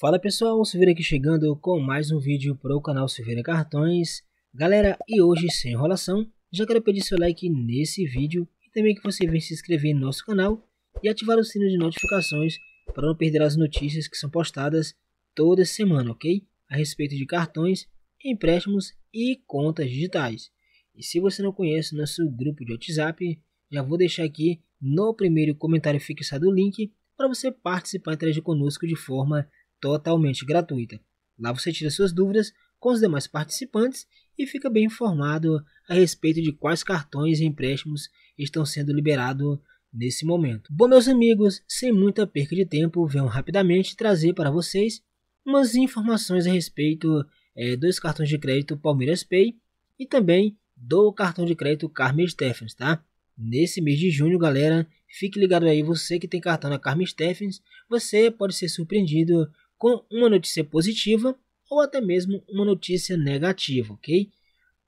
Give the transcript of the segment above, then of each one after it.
Fala pessoal, Silveira aqui chegando com mais um vídeo para o canal Silveira Cartões. Galera, e hoje sem enrolação, já quero pedir seu like nesse vídeo e também que você venha se inscrever no nosso canal e ativar o sino de notificações para não perder as notícias que são postadas toda semana, ok? A respeito de cartões, empréstimos e contas digitais. E se você não conhece nosso grupo de WhatsApp, já vou deixar aqui no primeiro comentário fixado o link para você participar e interagir conosco de forma totalmente gratuita. Lá você tira suas dúvidas com os demais participantes e fica bem informado a respeito de quais cartões e empréstimos estão sendo liberados nesse momento. Bom, meus amigos, sem muita perca de tempo, venho rapidamente trazer para vocês umas informações a respeito é, dos cartões de crédito Palmeiras Pay e também do cartão de crédito Carmen Steffens, tá? Nesse mês de junho, galera, fique ligado aí, você que tem cartão na Carmen Steffens, você pode ser surpreendido com uma notícia positiva ou até mesmo uma notícia negativa, ok?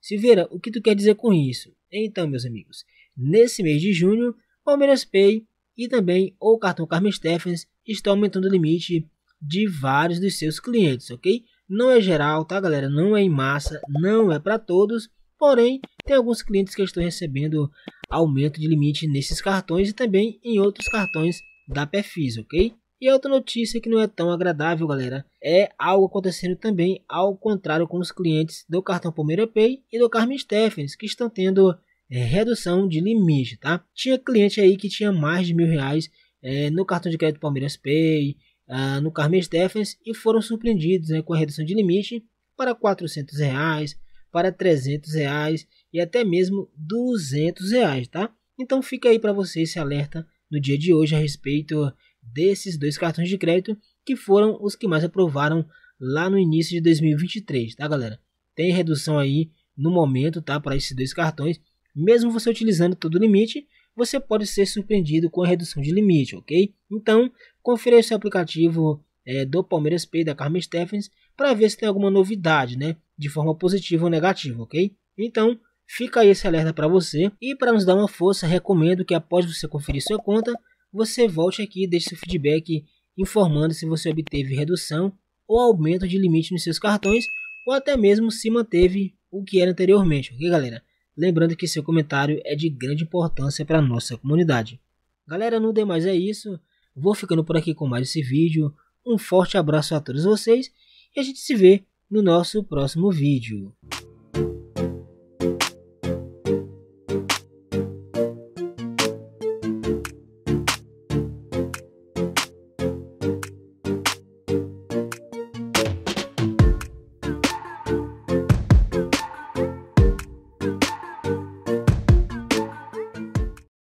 Silveira, o que tu quer dizer com isso? Então, meus amigos, nesse mês de junho, Palmeiras Pay e também o cartão Carmen Stephens estão aumentando o limite de vários dos seus clientes, ok? Não é geral, tá, galera? Não é em massa, não é para todos. Porém, tem alguns clientes que estão recebendo aumento de limite nesses cartões e também em outros cartões da Perfis, ok? E outra notícia que não é tão agradável, galera, é algo acontecendo também ao contrário com os clientes do cartão Palmeira Pay e do Carmen Stephens, que estão tendo é, redução de limite, tá? Tinha cliente aí que tinha mais de mil reais é, no cartão de crédito Palmeiras Pay, ah, no Carmen Stephens e foram surpreendidos né, com a redução de limite para 400 reais, para 300 reais e até mesmo 200 reais, tá? Então fica aí para você esse alerta no dia de hoje a respeito desses dois cartões de crédito que foram os que mais aprovaram lá no início de 2023, tá galera? Tem redução aí no momento, tá, para esses dois cartões. Mesmo você utilizando todo o limite, você pode ser surpreendido com a redução de limite, ok? Então, confira esse aplicativo é, do Palmeiras Pay da Carmen Stephens para ver se tem alguma novidade, né? De forma positiva ou negativa, ok? Então, fica aí esse alerta para você. E para nos dar uma força, recomendo que após você conferir sua conta, você volte aqui e deixe seu feedback informando se você obteve redução ou aumento de limite nos seus cartões ou até mesmo se manteve o que era anteriormente, ok galera? Lembrando que seu comentário é de grande importância para a nossa comunidade. Galera, no demais é isso. Vou ficando por aqui com mais esse vídeo. Um forte abraço a todos vocês e a gente se vê no nosso próximo vídeo.